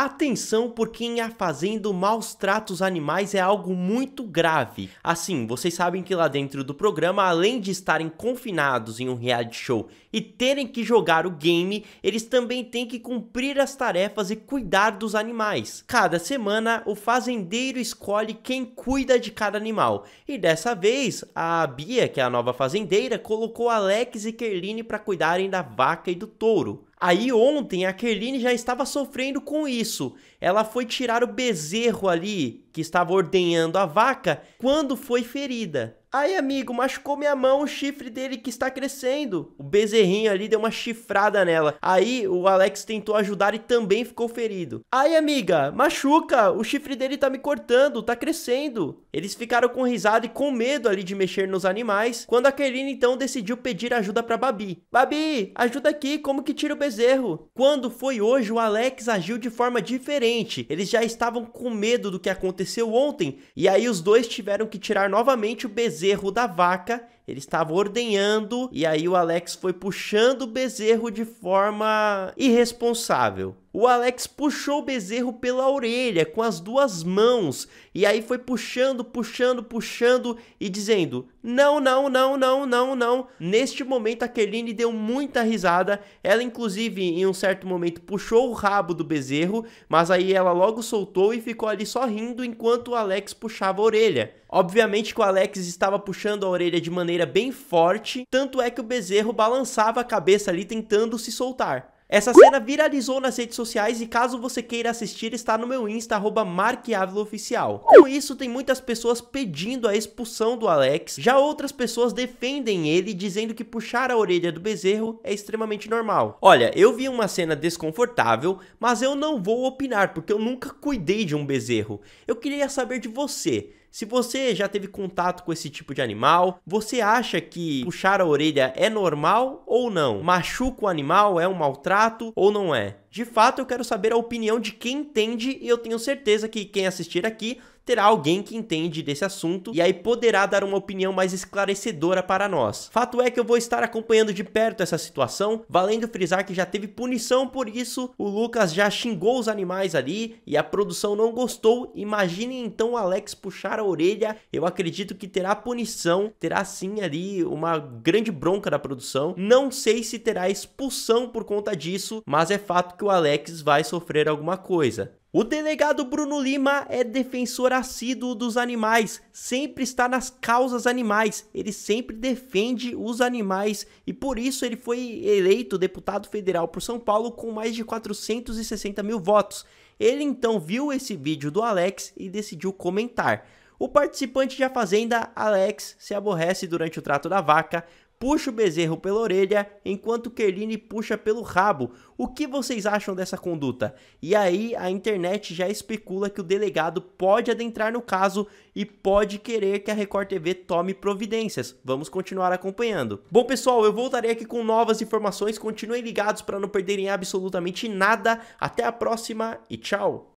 Atenção, porque em A Fazenda maus tratos animais é algo muito grave. Assim, vocês sabem que lá dentro do programa, além de estarem confinados em um reality show e terem que jogar o game, eles também têm que cumprir as tarefas e cuidar dos animais. Cada semana, o fazendeiro escolhe quem cuida de cada animal. E dessa vez, a Bia, que é a nova fazendeira, colocou Alex e Kerline para cuidarem da vaca e do touro. Aí ontem a Kerline já estava sofrendo com isso. Ela foi tirar o bezerro ali que estava ordenhando a vaca quando foi ferida. Ai, amigo, machucou minha mão, o chifre dele que está crescendo. O bezerrinho ali deu uma chifrada nela. Aí o Alex tentou ajudar e também ficou ferido. Ai, amiga, machuca, o chifre dele está me cortando, está crescendo. Eles ficaram com risada e com medo ali de mexer nos animais, quando a Kerline então decidiu pedir ajuda para Babi. Babi, ajuda aqui, como que tira o bezerro? Quando foi hoje, o Alex agiu de forma diferente. Eles já estavam com medo do que aconteceu aconteceu ontem, e aí os dois tiveram que tirar novamente o bezerro da vaca ele estava ordenhando e aí o Alex foi puxando o bezerro de forma irresponsável. O Alex puxou o bezerro pela orelha com as duas mãos e aí foi puxando, puxando, puxando e dizendo: "Não, não, não, não, não, não". Neste momento a Kerline deu muita risada. Ela inclusive em um certo momento puxou o rabo do bezerro, mas aí ela logo soltou e ficou ali só rindo enquanto o Alex puxava a orelha. Obviamente que o Alex estava puxando a orelha de maneira maneira bem forte, tanto é que o bezerro balançava a cabeça ali tentando se soltar. Essa cena viralizou nas redes sociais e caso você queira assistir, está no meu Insta, arroba Com isso, tem muitas pessoas pedindo a expulsão do Alex, já outras pessoas defendem ele, dizendo que puxar a orelha do bezerro é extremamente normal. Olha, eu vi uma cena desconfortável, mas eu não vou opinar, porque eu nunca cuidei de um bezerro. Eu queria saber de você, se você já teve contato com esse tipo de animal, você acha que puxar a orelha é normal ou não? Machuca o animal, é um maltrato ou não é? De fato, eu quero saber a opinião de quem entende e eu tenho certeza que quem assistir aqui terá alguém que entende desse assunto e aí poderá dar uma opinião mais esclarecedora para nós. Fato é que eu vou estar acompanhando de perto essa situação, valendo frisar que já teve punição por isso, o Lucas já xingou os animais ali e a produção não gostou. Imaginem então o Alex puxar a orelha, eu acredito que terá punição, terá sim ali uma grande bronca da produção. Não sei se terá expulsão por conta disso, mas é fato que o Alex vai sofrer alguma coisa. O delegado Bruno Lima é defensor assíduo dos animais, sempre está nas causas animais, ele sempre defende os animais e por isso ele foi eleito deputado federal por São Paulo com mais de 460 mil votos. Ele então viu esse vídeo do Alex e decidiu comentar. O participante de A Fazenda, Alex, se aborrece durante o trato da vaca, puxa o bezerro pela orelha, enquanto Kerline puxa pelo rabo. O que vocês acham dessa conduta? E aí a internet já especula que o delegado pode adentrar no caso e pode querer que a Record TV tome providências. Vamos continuar acompanhando. Bom, pessoal, eu voltarei aqui com novas informações. Continuem ligados para não perderem absolutamente nada. Até a próxima e tchau!